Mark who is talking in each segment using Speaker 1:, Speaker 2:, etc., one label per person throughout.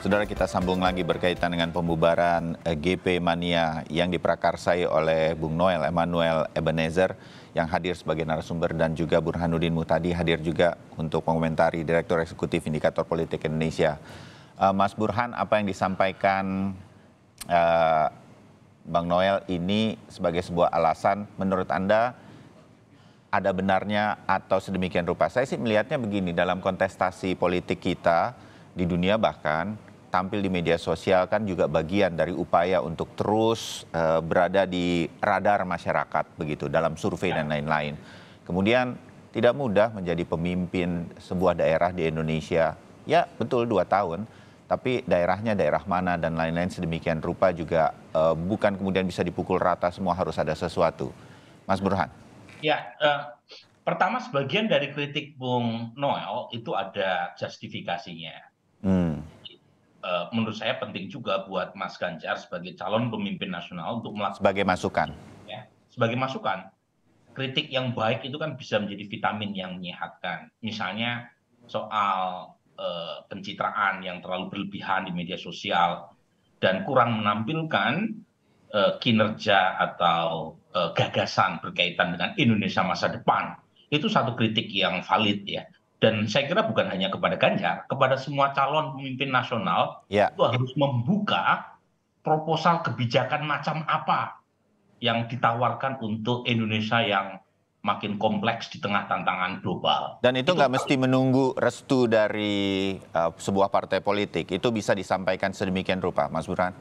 Speaker 1: Saudara kita sambung lagi berkaitan dengan pembubaran eh, GP Mania yang diprakarsai oleh Bung Noel Emmanuel Ebenezer yang hadir sebagai narasumber dan juga Burhanuddin Mutadi hadir juga untuk mengomentari Direktur Eksekutif Indikator Politik Indonesia. Eh, Mas Burhan, apa yang disampaikan eh, Bang Noel ini sebagai sebuah alasan menurut Anda ada benarnya atau sedemikian rupa? Saya sih melihatnya begini, dalam kontestasi politik kita di dunia bahkan tampil di media sosial kan juga bagian dari upaya untuk terus uh, berada di radar masyarakat begitu dalam survei dan ya. lain-lain. Kemudian tidak mudah menjadi pemimpin sebuah daerah di Indonesia. Ya betul dua tahun, tapi daerahnya daerah mana dan lain-lain sedemikian rupa juga uh, bukan kemudian bisa dipukul rata semua harus ada sesuatu. Mas Burhan.
Speaker 2: Ya, uh, pertama sebagian dari kritik Bung Noel itu ada justifikasinya. Hmm. Eh, menurut saya penting juga buat Mas Ganjar sebagai calon pemimpin nasional untuk melakukan
Speaker 1: sebagai masukan.
Speaker 2: Ya, sebagai masukan, kritik yang baik itu kan bisa menjadi vitamin yang menyehatkan. Misalnya soal uh, pencitraan yang terlalu berlebihan di media sosial dan kurang menampilkan uh, kinerja atau uh, gagasan berkaitan dengan Indonesia masa depan. Itu satu kritik yang valid ya dan saya kira bukan hanya kepada ganjar kepada semua calon pemimpin nasional ya. itu harus membuka proposal kebijakan macam apa yang ditawarkan untuk Indonesia yang makin kompleks di tengah tantangan global.
Speaker 1: Dan itu nggak mesti menunggu restu dari uh, sebuah partai politik. Itu bisa disampaikan sedemikian rupa, Mas Burhan.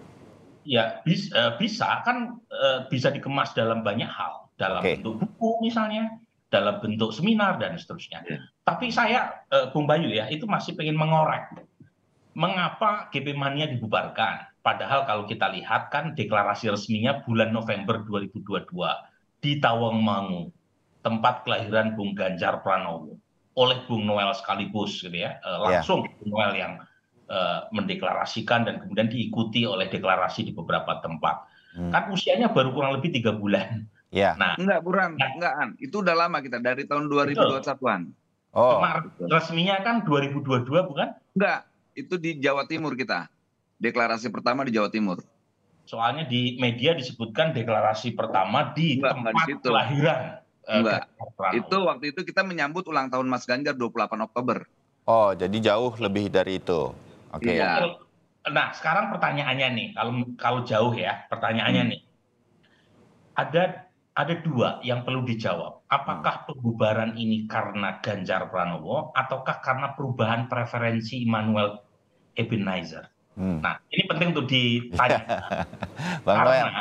Speaker 2: Ya bis, uh, bisa kan uh, bisa dikemas dalam banyak hal, dalam okay. bentuk buku misalnya, dalam bentuk seminar dan seterusnya. Yeah. Tapi saya, eh, Bung Bayu ya, itu masih pengen mengorek. Mengapa GP Mania dibubarkan? Padahal kalau kita lihat kan deklarasi resminya bulan November 2022 di Tawangmangu, tempat kelahiran Bung Ganjar Pranowo oleh Bung Noel sekaligus gitu ya. Eh, ya. langsung yeah. Bung Noel yang eh, mendeklarasikan dan kemudian diikuti oleh deklarasi di beberapa tempat. Hmm. Kan usianya baru kurang lebih tiga bulan. Ya. Nah,
Speaker 3: enggak kurang, nah, enggak an. Itu udah lama kita dari tahun 2021-an. Oh. Cuma resminya kan 2022 bukan? Enggak, itu di Jawa Timur kita. Deklarasi pertama di Jawa Timur.
Speaker 2: Soalnya di media disebutkan
Speaker 3: deklarasi pertama di Enggak, tempat di situ. kelahiran. Eh, enggak. Eh, itu waktu itu kita menyambut ulang tahun Mas Ganjar 28 Oktober. Oh, jadi jauh lebih dari itu. Oke.
Speaker 1: Okay.
Speaker 2: Iya. Nah, sekarang pertanyaannya nih, kalau kalau jauh ya, pertanyaannya hmm. nih. Ada ada dua yang perlu dijawab apakah hmm. pembubaran ini karena Ganjar Pranowo ataukah karena perubahan preferensi Immanuel Ebenezer? Hmm. Nah, ini penting untuk ditanya. Bang karena Noel.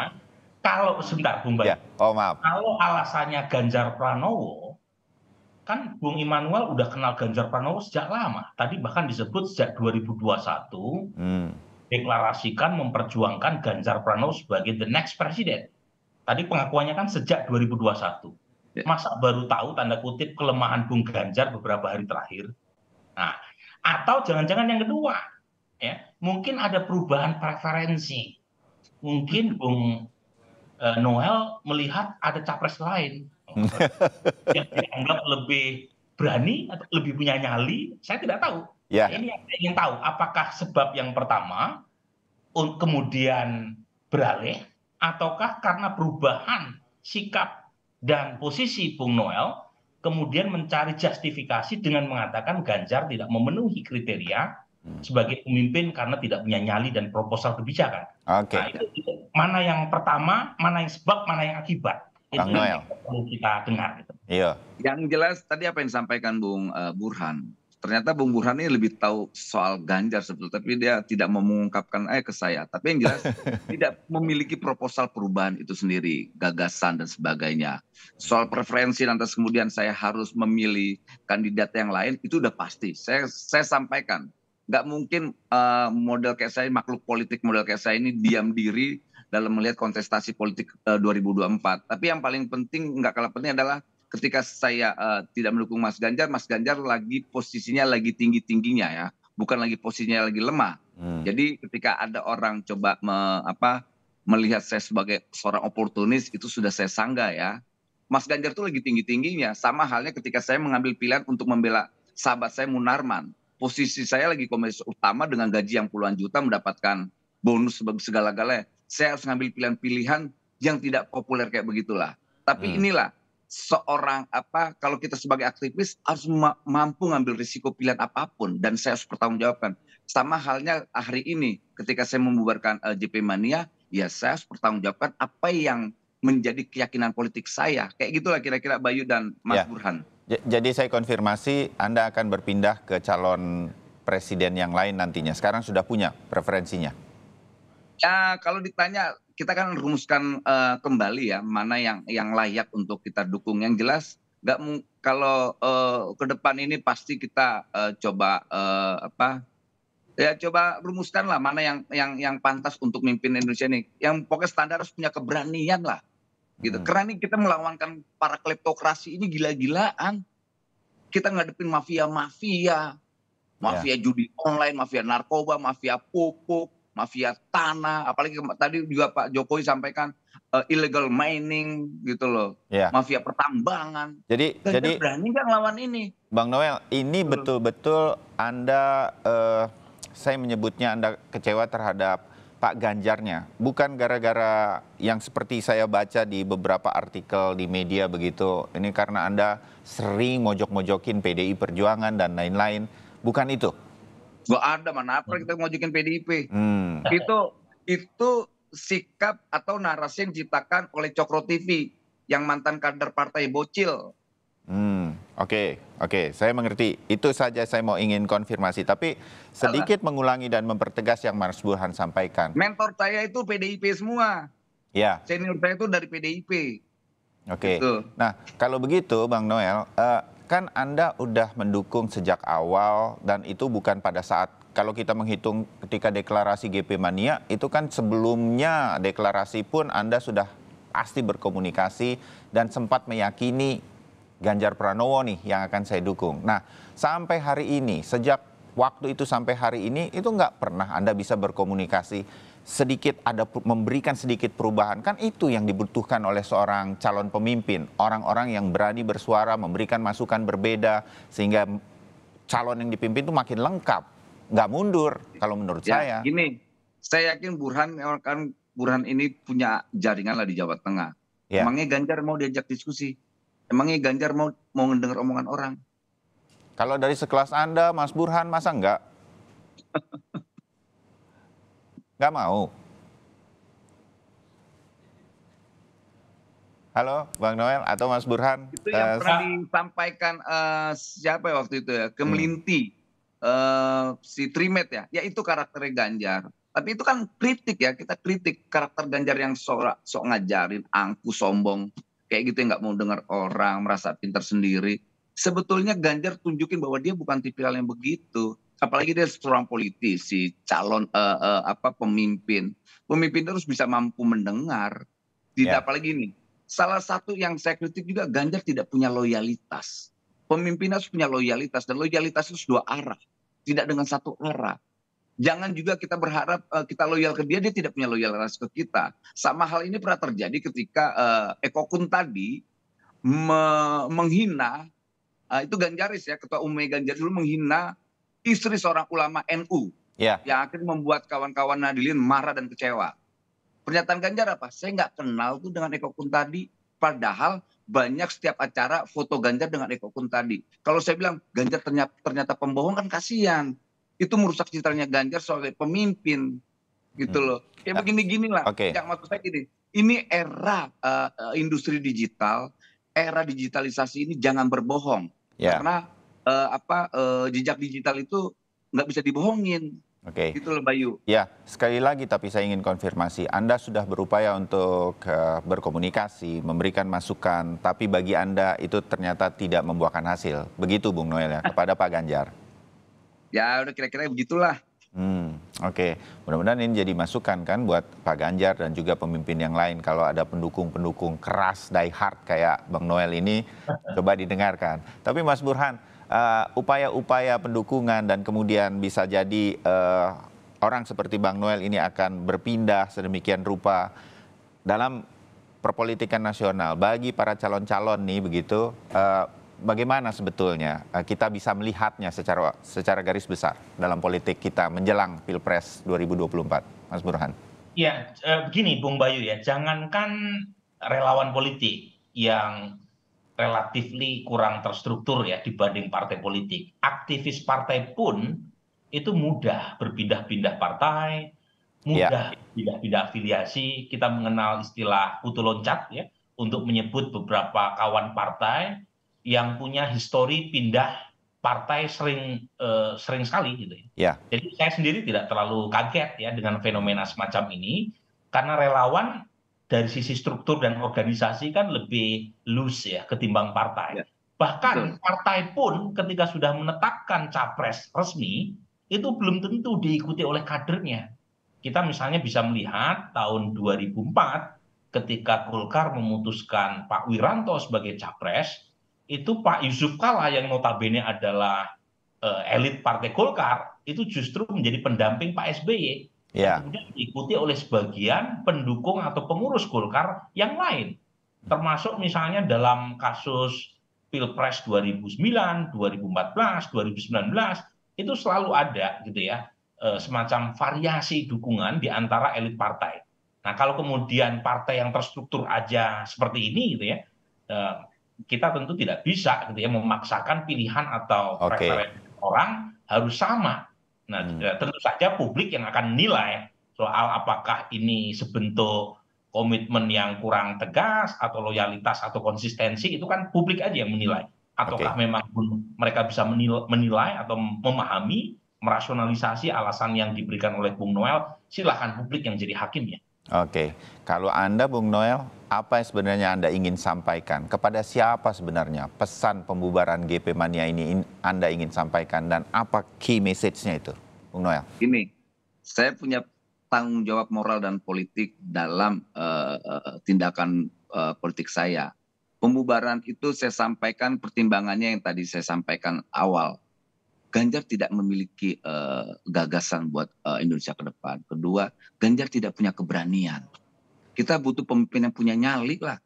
Speaker 2: kalau sebentar Bung Bayu, ya. oh, maaf. kalau alasannya Ganjar Pranowo, kan Bung Immanuel udah kenal Ganjar Pranowo sejak lama. Tadi bahkan disebut sejak 2021 hmm. deklarasikan memperjuangkan Ganjar Pranowo sebagai the next president. Tadi pengakuannya kan sejak 2021 Ya. masa baru tahu tanda kutip kelemahan Bung Ganjar beberapa hari terakhir nah atau jangan-jangan yang kedua ya mungkin ada perubahan preferensi mungkin Bung uh, Noel melihat ada capres lain yang dianggap lebih berani atau lebih punya nyali saya tidak tahu Ya. ini yang ingin tahu apakah sebab yang pertama kemudian beralih ataukah karena perubahan sikap dan posisi bung noel kemudian mencari justifikasi dengan mengatakan ganjar tidak memenuhi kriteria hmm. sebagai pemimpin karena tidak punya nyali dan proposal kebijakan. Oke. Okay. Nah, itu, mana yang pertama, mana yang sebab, mana yang akibat. Itu yang perlu kita dengar. Gitu.
Speaker 3: Iya. Yang jelas tadi apa yang disampaikan Bung eh, Burhan ternyata Bung Burhan ini lebih tahu soal Ganjar sebetulnya, tapi dia tidak mau mengungkapkan eh ke saya. Tapi yang jelas tidak memiliki proposal perubahan itu sendiri, gagasan dan sebagainya. Soal preferensi nanti kemudian saya harus memilih kandidat yang lain itu udah pasti. Saya saya sampaikan, nggak mungkin uh, model kayak saya makhluk politik model kayak saya ini diam diri dalam melihat kontestasi politik eh, uh, 2024. Tapi yang paling penting nggak kalah penting adalah ketika saya eh, tidak mendukung mas ganjar mas ganjar lagi posisinya lagi tinggi tingginya ya bukan lagi posisinya lagi lemah hmm. jadi ketika ada orang coba me, apa melihat saya sebagai seorang oportunis itu sudah saya sangka ya Mas Ganjar tuh lagi tinggi-tingginya. Sama halnya ketika saya mengambil pilihan untuk membela sahabat saya Munarman. Posisi saya lagi komisaris utama dengan gaji yang puluhan juta mendapatkan bonus sebagai segala-galanya. Saya harus ngambil pilihan-pilihan yang tidak populer kayak begitulah. Tapi hmm. inilah seorang apa kalau kita sebagai aktivis harus ma mampu ngambil risiko pilihan apapun dan saya harus bertanggung pertanggungjawabkan. Sama halnya hari ini ketika saya membubarkan uh, eh, JP Mania, ya saya harus bertanggung pertanggungjawabkan apa yang menjadi keyakinan politik saya. Kayak gitulah kira-kira Bayu dan Mas ya.
Speaker 1: Burhan. Jadi saya konfirmasi Anda akan berpindah ke calon presiden yang lain nantinya. Sekarang sudah punya preferensinya
Speaker 3: ya kalau ditanya kita kan rumuskan uh, kembali ya mana yang yang layak untuk kita dukung yang jelas nggak kalau uh, ke depan ini pasti kita uh, coba uh, apa ya coba rumuskan lah mana yang yang yang pantas untuk mimpin Indonesia ini. Yang pokoknya standar harus punya keberanian lah. Gitu. Hmm. Karena ini kita melawankan para kleptokrasi ini gila-gilaan. Kita ngadepin mafia-mafia. Ya.
Speaker 1: Mafia yeah. judi
Speaker 3: online, mafia narkoba, mafia pupuk, mafia tanah, apalagi tadi juga Pak Jokowi sampaikan uh, illegal mining gitu loh, yeah. mafia pertambangan.
Speaker 1: Jadi Gajar jadi berani
Speaker 3: nggak lawan ini?
Speaker 1: Bang Noel, ini betul-betul Anda, uh, saya menyebutnya Anda kecewa terhadap Pak Ganjarnya, bukan gara-gara yang seperti saya baca di beberapa artikel di media begitu. Ini karena Anda sering
Speaker 3: mojok-mojokin PDI
Speaker 1: Perjuangan dan lain-lain. Bukan itu.
Speaker 3: Gak ada mana apa hmm. kita ngajukin PDIP hmm. itu itu sikap atau narasi yang diciptakan oleh Cokro TV yang mantan kader partai bocil
Speaker 1: Hmm, oke, okay, oke, okay, saya mengerti. Itu saja saya mau ingin konfirmasi, tapi sedikit mengulangi dan mempertegas yang Mas Burhan sampaikan.
Speaker 3: Mentor saya itu PDIP semua. Ya. Senior saya itu dari PDIP.
Speaker 1: Oke. Okay. Gitu. Nah, kalau begitu, Bang Noel, uh, kan Anda udah mendukung sejak awal dan itu bukan pada saat kalau kita menghitung ketika deklarasi GP Mania itu kan sebelumnya deklarasi pun Anda sudah pasti berkomunikasi dan sempat meyakini Ganjar Pranowo nih yang akan saya dukung. Nah, sampai hari ini sejak waktu itu sampai hari ini itu nggak pernah Anda bisa berkomunikasi sedikit ada memberikan sedikit perubahan kan itu yang dibutuhkan oleh seorang calon pemimpin orang-orang yang berani bersuara memberikan masukan berbeda sehingga calon yang dipimpin itu makin lengkap nggak mundur kalau menurut ya, saya
Speaker 3: gini saya yakin Burhan kan Burhan ini punya jaringan lah di Jawa Tengah ya. emangnya Ganjar mau diajak diskusi emangnya Ganjar mau mau mendengar omongan orang
Speaker 1: kalau dari sekelas Anda Mas Burhan masa enggak Nggak mau. Halo, Bang Noel atau Mas Burhan. Itu yang uh, pernah
Speaker 3: disampaikan uh, siapa ya waktu itu ya? Hmm. Kemelinti, hmm. uh, si Trimet ya. Ya itu karakternya Ganjar. Tapi itu kan kritik ya, kita kritik karakter Ganjar yang sok, sok ngajarin, angku, sombong. Kayak gitu yang nggak mau dengar orang, merasa pinter sendiri. Sebetulnya Ganjar tunjukin bahwa dia bukan tipikal yang begitu apalagi dia seorang politisi calon uh, uh, apa pemimpin pemimpin terus bisa mampu mendengar tidak yeah. apalagi ini salah satu yang saya kritik juga Ganjar tidak punya loyalitas pemimpin harus punya loyalitas dan loyalitas itu dua arah tidak dengan satu arah jangan juga kita berharap uh, kita loyal ke dia, dia tidak punya loyalitas ke kita. Sama hal ini pernah terjadi ketika uh, Eko Kun tadi me menghina, uh, itu Ganjaris ya, Ketua Umum Ganjar dulu menghina istri seorang ulama NU yeah. yang akan membuat kawan-kawan Nadilin marah dan kecewa. Pernyataan Ganjar apa? Saya nggak kenal tuh dengan Eko Kun tadi. Padahal banyak setiap acara foto Ganjar dengan Eko Kun tadi. Kalau saya bilang Ganjar ternyata, ternyata pembohong kan kasihan. Itu merusak citranya Ganjar sebagai pemimpin gitu hmm. loh. Kayak nah, begini-gini lah. Okay. Yang maksud saya gini, ini era uh, industri digital, era digitalisasi ini jangan berbohong. Yeah. Karena uh, apa uh, jejak digital itu nggak bisa dibohongin. Oke. Okay. Itu Bayu.
Speaker 1: Ya, sekali lagi tapi saya ingin konfirmasi, Anda sudah berupaya untuk uh, berkomunikasi, memberikan masukan, tapi bagi Anda itu ternyata tidak membuahkan hasil. Begitu Bung Noel ya kepada Pak Ganjar.
Speaker 3: Ya, udah kira-kira begitulah.
Speaker 1: Hmm, Oke, okay. mudah-mudahan ini jadi masukan kan buat Pak Ganjar dan juga pemimpin yang lain. Kalau ada pendukung-pendukung keras, die hard kayak Bang Noel ini, coba didengarkan. Tapi Mas Burhan, Eh, upaya-upaya uh, pendukungan dan kemudian bisa jadi uh, orang seperti Bang Noel ini akan berpindah sedemikian rupa dalam perpolitikan nasional bagi para calon-calon nih begitu uh, bagaimana sebetulnya uh, kita bisa melihatnya secara secara garis besar dalam politik kita menjelang Pilpres 2024 Mas Burhan.
Speaker 2: Ya, begini Bung Bayu ya, jangankan relawan politik yang relatifly kurang terstruktur ya dibanding partai politik. Aktivis partai pun itu mudah berpindah-pindah partai, mudah yeah. Ya. pindah-pindah afiliasi. Kita mengenal istilah kutu loncat ya untuk menyebut beberapa kawan partai yang punya histori pindah partai sering uh, sering sekali gitu ya. Yeah. Jadi saya sendiri tidak terlalu kaget ya dengan fenomena semacam ini karena relawan dari sisi struktur dan organisasi kan lebih loose ya ketimbang partai. Ya. Bahkan partai pun ketika sudah menetapkan capres resmi itu belum tentu diikuti oleh kadernya. Kita misalnya bisa melihat tahun 2004 ketika Golkar memutuskan Pak Wiranto sebagai capres, itu Pak Yusuf Kala yang notabene adalah uh, elit Partai Golkar itu justru menjadi pendamping Pak SBY Ya. kemudian diikuti oleh sebagian pendukung atau pengurus golkar yang lain termasuk misalnya dalam kasus pilpres 2009 2014 2019 itu selalu ada gitu ya eh, semacam variasi dukungan di antara elit partai nah kalau kemudian partai yang terstruktur aja seperti ini gitu ya eh, kita tentu tidak bisa gitu ya memaksakan pilihan atau okay. orang harus sama nah hmm. ya, tentu saja publik yang akan nilai soal apakah ini sebentuk komitmen yang kurang tegas atau loyalitas atau konsistensi itu kan publik aja yang menilai ataukah okay. memang mereka bisa menilai atau memahami merasionalisasi alasan yang diberikan oleh Bung Noel silahkan publik yang jadi hakim ya.
Speaker 1: Oke, kalau Anda Bung Noel, apa yang sebenarnya Anda ingin sampaikan? Kepada siapa sebenarnya pesan pembubaran GP Mania ini Anda ingin sampaikan dan apa key message-nya itu? Bung Noel.
Speaker 3: Ini, saya punya tanggung jawab moral dan politik dalam uh, tindakan uh, politik saya. Pembubaran itu saya sampaikan pertimbangannya yang tadi saya sampaikan awal Ganjar tidak memiliki uh, gagasan buat uh, Indonesia ke depan. Kedua, Ganjar tidak punya keberanian. Kita butuh pemimpin yang punya nyali lah.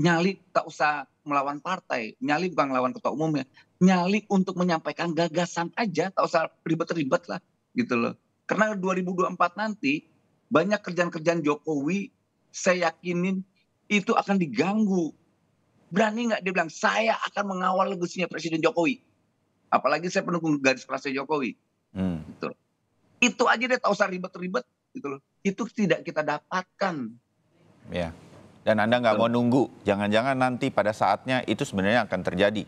Speaker 3: Nyali tak usah melawan partai, nyali bukan melawan ketua umumnya. Nyali untuk menyampaikan gagasan aja, tak usah ribet-ribet lah gitu loh. Karena 2024 nanti banyak kerjaan-kerjaan Jokowi saya yakinin itu akan diganggu. Berani nggak dia bilang saya akan mengawal legasinya Presiden Jokowi? apalagi saya pendukung garis kerasnya Jokowi hmm. gitu. itu aja deh tak usah ribet-ribet gitu loh itu tidak kita dapatkan ya dan
Speaker 1: anda nggak mau nunggu jangan-jangan nanti pada saatnya itu sebenarnya akan terjadi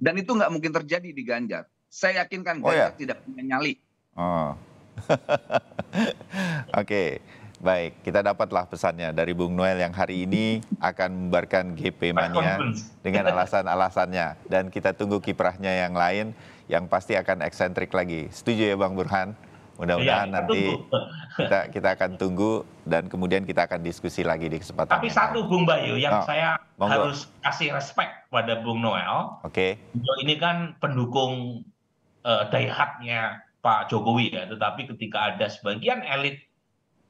Speaker 1: dan itu nggak
Speaker 3: mungkin terjadi di Ganjar saya yakinkan oh, Ganjar oh, ya? tidak punya nyali
Speaker 1: oh. oke okay. Baik, kita dapatlah pesannya dari Bung Noel yang hari ini akan membarkan GP Mania dengan alasan-alasannya. Dan kita tunggu kiprahnya yang lain yang pasti akan eksentrik lagi. Setuju ya Bang Burhan? Mudah-mudahan ya, nanti kita kita akan tunggu dan kemudian kita akan diskusi lagi di kesempatan. Tapi satu Bung Bayu yang oh, saya monggo. harus
Speaker 2: kasih respect pada Bung Noel.
Speaker 1: Oke. Okay.
Speaker 2: Ini kan pendukung uh, eh, daihatnya Pak Jokowi ya, tetapi ketika ada sebagian elit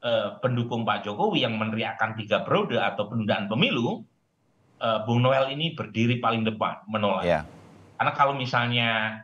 Speaker 2: Eh, pendukung Pak Jokowi yang meneriakkan tiga periode atau penundaan pemilu, eh, Bung Noel ini berdiri paling depan menolak. Yeah. Karena kalau misalnya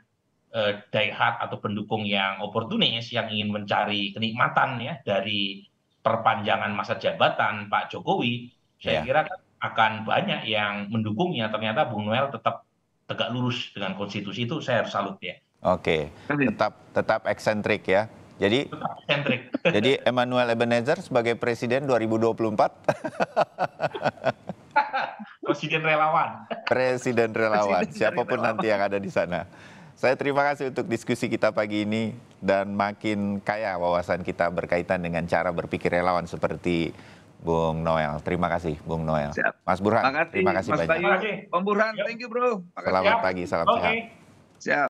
Speaker 2: eh, daihat atau pendukung yang oportunis yang ingin mencari kenikmatan ya dari perpanjangan masa jabatan Pak Jokowi, saya yeah. kira akan banyak yang mendukungnya. Ternyata Bung Noel tetap tegak lurus dengan konstitusi itu saya harus salut ya.
Speaker 1: Oke, okay. tetap tetap eksentrik ya. Jadi Jadi Emmanuel Ebenezer sebagai presiden 2024.
Speaker 2: presiden relawan.
Speaker 1: Presiden relawan, siapapun relawan. nanti yang ada di sana. Saya terima kasih untuk diskusi kita pagi ini dan makin kaya wawasan kita berkaitan dengan cara berpikir relawan seperti Bung Noel. Terima kasih Bung
Speaker 3: Noel. Siap. Mas Burhan, terima kasih Mas banyak. Bayu. Burhan, thank you bro. Selamat Siap. pagi, salam okay. sehat. Siap.